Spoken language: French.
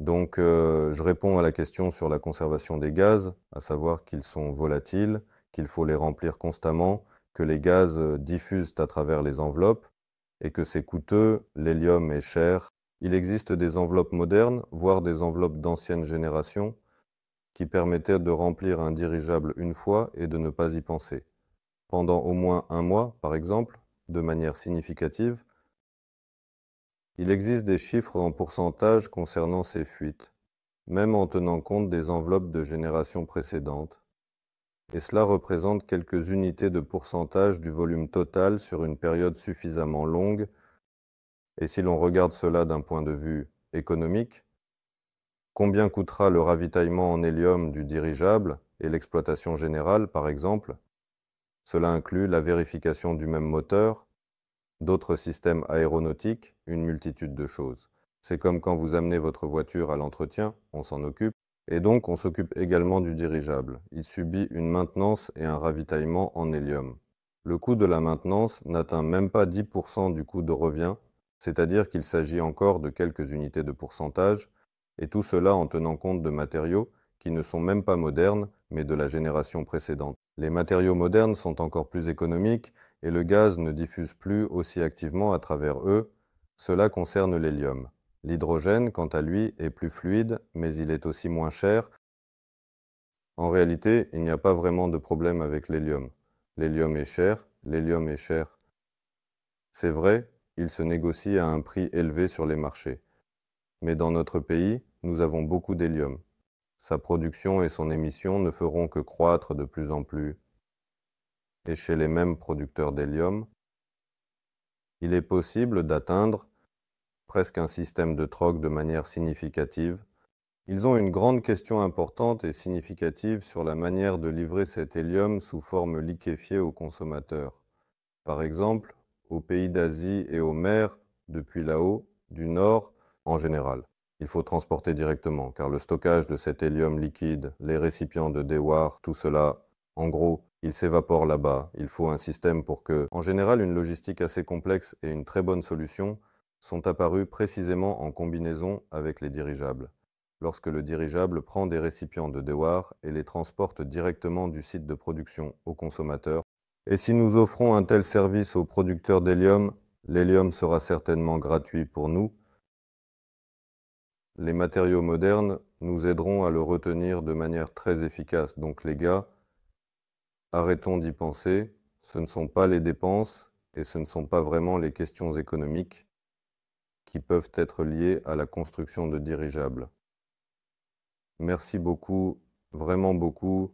Donc, euh, je réponds à la question sur la conservation des gaz, à savoir qu'ils sont volatiles, qu'il faut les remplir constamment, que les gaz euh, diffusent à travers les enveloppes et que c'est coûteux, l'hélium est cher. Il existe des enveloppes modernes, voire des enveloppes d'ancienne génération, qui permettaient de remplir un dirigeable une fois et de ne pas y penser. Pendant au moins un mois, par exemple, de manière significative, il existe des chiffres en pourcentage concernant ces fuites, même en tenant compte des enveloppes de générations précédentes, et cela représente quelques unités de pourcentage du volume total sur une période suffisamment longue, et si l'on regarde cela d'un point de vue économique, combien coûtera le ravitaillement en hélium du dirigeable et l'exploitation générale, par exemple Cela inclut la vérification du même moteur, d'autres systèmes aéronautiques, une multitude de choses. C'est comme quand vous amenez votre voiture à l'entretien, on s'en occupe, et donc on s'occupe également du dirigeable. Il subit une maintenance et un ravitaillement en hélium. Le coût de la maintenance n'atteint même pas 10% du coût de revient, c'est-à-dire qu'il s'agit encore de quelques unités de pourcentage, et tout cela en tenant compte de matériaux qui ne sont même pas modernes, mais de la génération précédente. Les matériaux modernes sont encore plus économiques et le gaz ne diffuse plus aussi activement à travers eux, cela concerne l'hélium. L'hydrogène, quant à lui, est plus fluide, mais il est aussi moins cher. En réalité, il n'y a pas vraiment de problème avec l'hélium. L'hélium est cher, l'hélium est cher. C'est vrai, il se négocie à un prix élevé sur les marchés. Mais dans notre pays, nous avons beaucoup d'hélium. Sa production et son émission ne feront que croître de plus en plus et chez les mêmes producteurs d'hélium, il est possible d'atteindre presque un système de troc de manière significative. Ils ont une grande question importante et significative sur la manière de livrer cet hélium sous forme liquéfiée aux consommateurs. Par exemple, aux pays d'Asie et aux mers, depuis là-haut, du nord, en général. Il faut transporter directement, car le stockage de cet hélium liquide, les récipients de Dewar, tout cela, en gros, il s'évapore là-bas. Il faut un système pour que, en général, une logistique assez complexe et une très bonne solution sont apparues précisément en combinaison avec les dirigeables. Lorsque le dirigeable prend des récipients de Dewar et les transporte directement du site de production au consommateur, et si nous offrons un tel service aux producteurs d'hélium, l'hélium sera certainement gratuit pour nous. Les matériaux modernes nous aideront à le retenir de manière très efficace, donc les gars, Arrêtons d'y penser, ce ne sont pas les dépenses et ce ne sont pas vraiment les questions économiques qui peuvent être liées à la construction de dirigeables. Merci beaucoup, vraiment beaucoup,